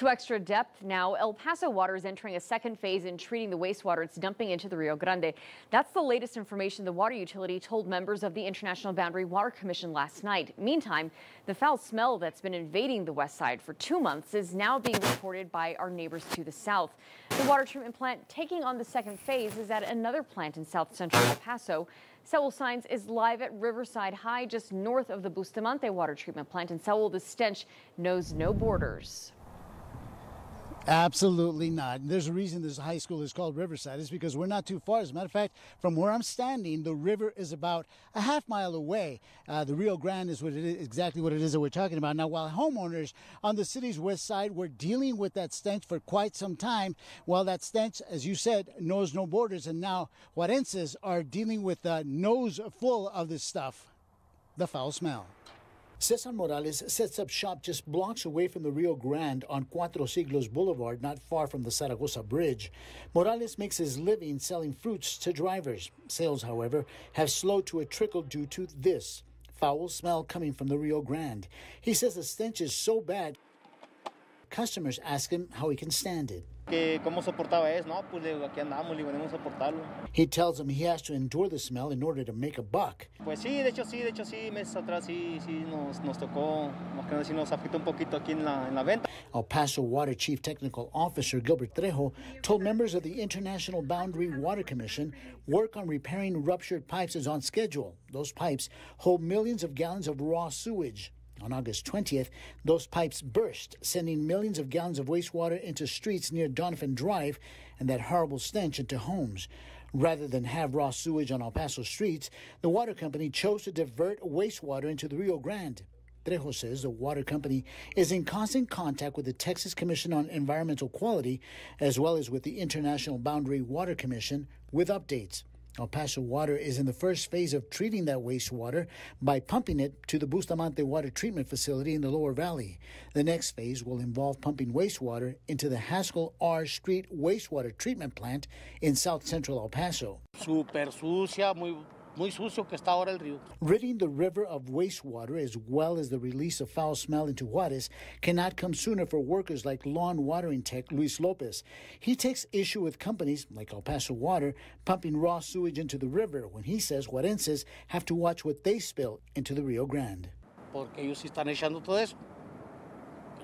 To extra depth now, El Paso Water is entering a second phase in treating the wastewater it's dumping into the Rio Grande. That's the latest information the water utility told members of the International Boundary Water Commission last night. Meantime, the foul smell that's been invading the west side for two months is now being reported by our neighbors to the south. The water treatment plant taking on the second phase is at another plant in south central El Paso. Sewell Signs is live at Riverside High, just north of the Bustamante water treatment plant in Sewell. The stench knows no borders. Absolutely not. there's a reason this high school is called Riverside. It's because we're not too far. As a matter of fact, from where I'm standing, the river is about a half mile away. Uh, the Rio Grande is, exactly what it is that we're talking about. Now, while homeowners on the city's west side were dealing with that stench for quite some time, while that stench, as you said, knows no borders, and now Juarenses are dealing with a nose full of this stuff, the foul smell. Cesar Morales sets up shop just blocks away from the Rio Grande on Cuatro Siglos Boulevard, not far from the Zaragoza Bridge. Morales makes his living selling fruits to drivers. Sales, however, have slowed to a trickle due to this foul smell coming from the Rio Grande. He says the stench is so bad. Customers ask him how he can stand it. He tells them he has to endure the smell in order to make a buck. El Paso Water Chief Technical Officer Gilbert Trejo told members of the International Boundary Water Commission work on repairing ruptured pipes is on schedule. Those pipes hold millions of gallons of raw sewage. On August 20th, those pipes burst, sending millions of gallons of wastewater into streets near Donovan Drive and that horrible stench into homes. Rather than have raw sewage on El Paso streets, the water company chose to divert wastewater into the Rio Grande. Trejo says the water company is in constant contact with the Texas Commission on Environmental Quality as well as with the International Boundary Water Commission with updates. El Paso Water is in the first phase of treating that wastewater by pumping it to the Bustamante Water Treatment Facility in the Lower Valley. The next phase will involve pumping wastewater into the Haskell R Street Wastewater Treatment Plant in south central El Paso. Super sucia, muy muy sucio que está ahora el río. Ridding the river of wastewater as well as the release of foul smell into Juarez cannot come sooner for workers like lawn watering tech Luis Lopez. He takes issue with companies like El Paso Water pumping raw sewage into the river when he says Juarenses have to watch what they spill into the Rio Grande. Porque ellos están echando todo eso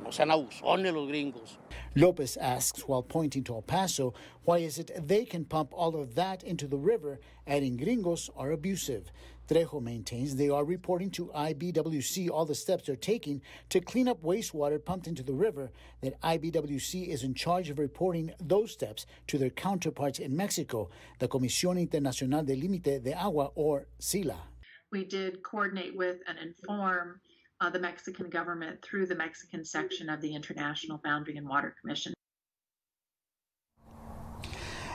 no sean abusones los gringos. Lopez asks, while pointing to El Paso, why is it they can pump all of that into the river, adding gringos are abusive. Trejo maintains they are reporting to IBWC all the steps they're taking to clean up wastewater pumped into the river, that IBWC is in charge of reporting those steps to their counterparts in Mexico, the Comisión Internacional de Límite de Agua, or SILA. We did coordinate with and inform uh, the Mexican government through the Mexican section of the International Boundary and Water Commission.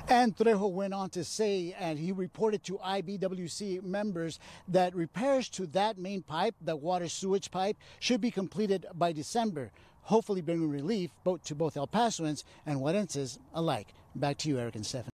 And Trejo went on to say, and he reported to IBWC members that repairs to that main pipe, the water sewage pipe, should be completed by December, hopefully bringing relief both to both El Pasoans and Juarenses alike. Back to you, Eric and Stefan.